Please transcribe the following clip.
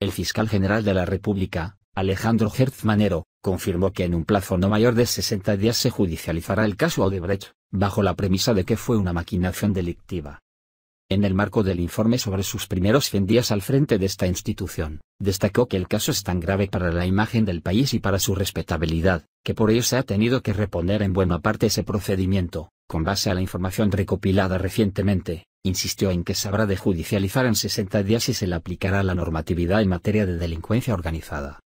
El fiscal general de la República, Alejandro Herzmanero, confirmó que en un plazo no mayor de 60 días se judicializará el caso Odebrecht, bajo la premisa de que fue una maquinación delictiva. En el marco del informe sobre sus primeros 100 días al frente de esta institución, destacó que el caso es tan grave para la imagen del país y para su respetabilidad, que por ello se ha tenido que reponer en buena parte ese procedimiento, con base a la información recopilada recientemente, insistió en que se habrá de judicializar en 60 días y se le aplicará la normatividad en materia de delincuencia organizada.